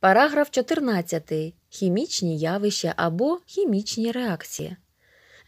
Параграф 14. Хімічні явища або хімічні реакції.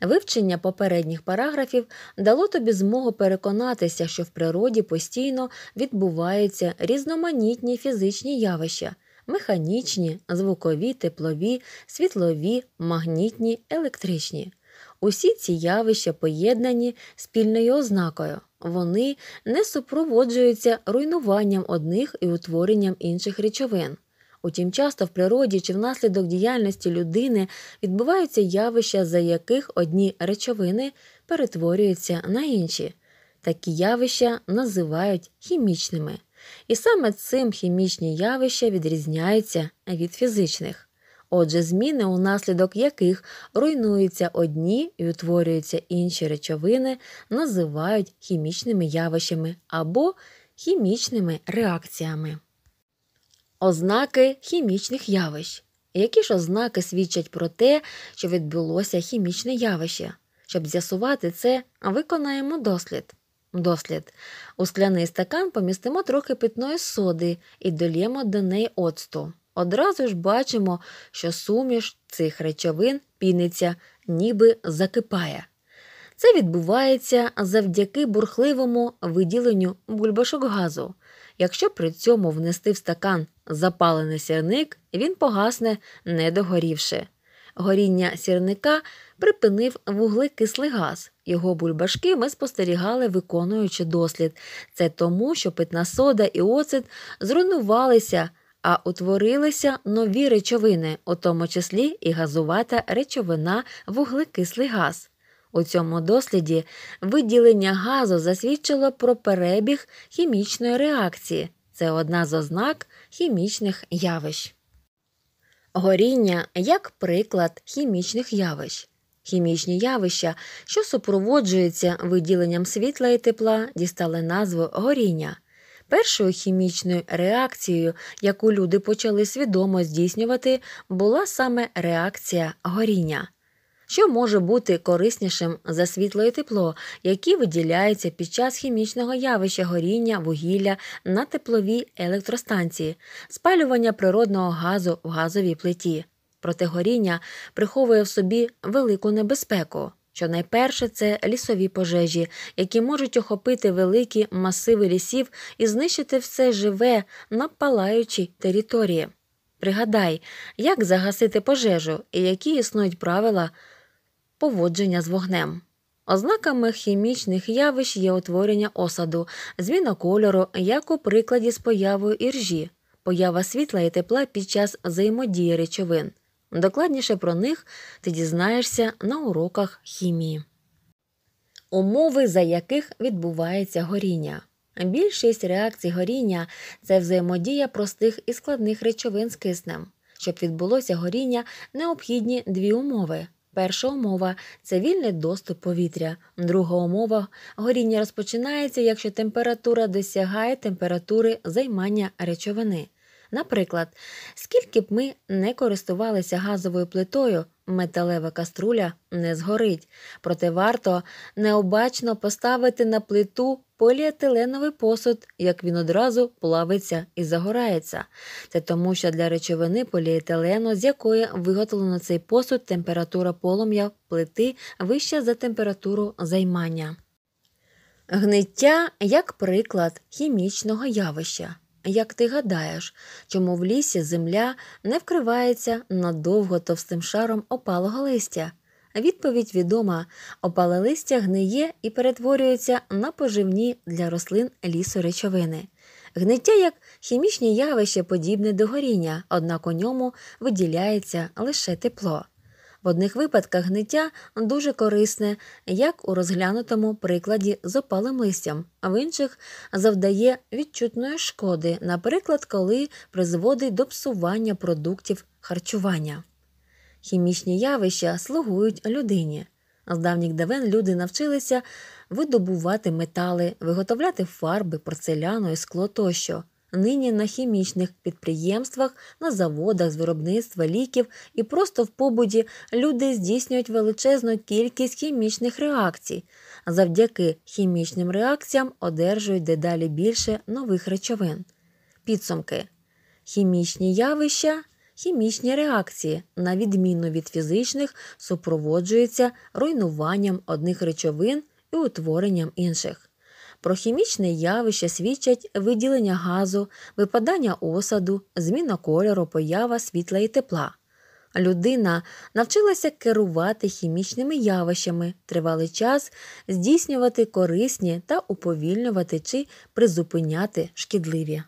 Вивчення попередніх параграфів дало тобі змогу переконатися, що в природі постійно відбуваються різноманітні фізичні явища механічні, звукові, теплові, світлові, магнітні, електричні. Усі ці явища поєднані спільною ознакою, вони не супроводжуються руйнуванням одних і утворенням інших речовин. Утім, часто в природі чи внаслідок діяльності людини відбуваються явища, за яких одні речовини перетворюються на інші. Такі явища називають хімічними. І саме цим хімічні явища відрізняються від фізичних. Отже, зміни, унаслідок яких руйнуються одні і утворюються інші речовини, називають хімічними явищами або хімічними реакціями. Ознаки хімічних явищ. Які ж ознаки свідчать про те, що відбулося хімічне явище? Щоб з'ясувати це, виконаємо дослід. Дослід. У скляний стакан помістимо трохи питної соди і долємо до неї оцту. Одразу ж бачимо, що суміш цих речовин піниться, ніби закипає. Це відбувається завдяки бурхливому виділенню бульбашок газу. Якщо при цьому внести в стакан запалений сірник, він погасне, не догорівши. Горіння сірника припинив вуглекислий газ. Його бульбашки ми спостерігали, виконуючи дослід. Це тому, що питна сода і оцет зруйнувалися, а утворилися нові речовини, у тому числі і газувата речовина вуглекислий газ. У цьому досліді виділення газу засвідчило про перебіг хімічної реакції це одна з ознак хімічних явищ. Горіння як приклад хімічних явищ. Хімічні явища, що супроводжуються виділенням світла і тепла, дістали назву горіння. Першою хімічною реакцією, яку люди почали свідомо здійснювати, була саме реакція горіння що може бути кориснішим за світло і тепло, які виділяються під час хімічного явища горіння вугілля на тепловій електростанції, спалювання природного газу в газовій плиті. Проте горіння приховує в собі велику небезпеку. Що найперше це лісові пожежі, які можуть охопити великі масиви лісів і знищити все живе на палаючій території. Пригадай, як загасити пожежу і які існують правила поводження з вогнем. Ознаками хімічних явищ є утворення осаду, зміна кольору, як у прикладі з появою іржі, поява світла і тепла під час взаємодії речовин. Докладніше про них ти дізнаєшся на уроках хімії. Умови, за яких відбувається горіння. Більшість реакцій горіння це взаємодія простих і складних речовин з киснем. Щоб відбулося горіння, необхідні дві умови Перша умова це вільний доступ повітря. Друга умова горіння розпочинається, якщо температура досягає температури займання речовини. Наприклад, скільки б ми не користувалися газовою плитою, металева каструля не згорить, проте варто необачно поставити на плиту поліетиленовий посуд, як він одразу плавиться і загорається. Це тому, що для речовини поліетилену, з якої виготовлено цей посуд, температура полум'я плити вища за температуру займання. Гниття як приклад хімічного явища. Як ти гадаєш, чому в лісі земля не вкривається надовго товстим шаром опалого листя? Відповідь відома: опале листя гниє і перетворюється на поживні для рослин лісу речовини. Гниття як хімічні явище подібне до горіння, однак у ньому виділяється лише тепло. В одних випадках гниття дуже корисне, як у розглянутому прикладі з опалим листям, а в інших завдає відчутної шкоди, наприклад, коли призводить до псування продуктів харчування. Хімічні явища слугують людині. З давніх давен люди навчилися видобувати метали, виготовляти фарби, порцеляну і скло тощо нині на хімічних підприємствах, на заводах з виробництва ліків і просто в побуді люди здійснюють величезну кількість хімічних реакцій. Завдяки хімічним реакціям одержують дедалі більше нових речовин. Підсумки: хімічні явища. Хімічні реакції, на відміну від фізичних, супроводжуються руйнуванням одних речовин і утворенням інших. Про хімічне явище свідчать виділення газу, випадання осаду, зміна кольору, поява світла і тепла. Людина навчилася керувати хімічними явищами, тривалий час здійснювати корисні та уповільнювати чи призупиняти шкідливі.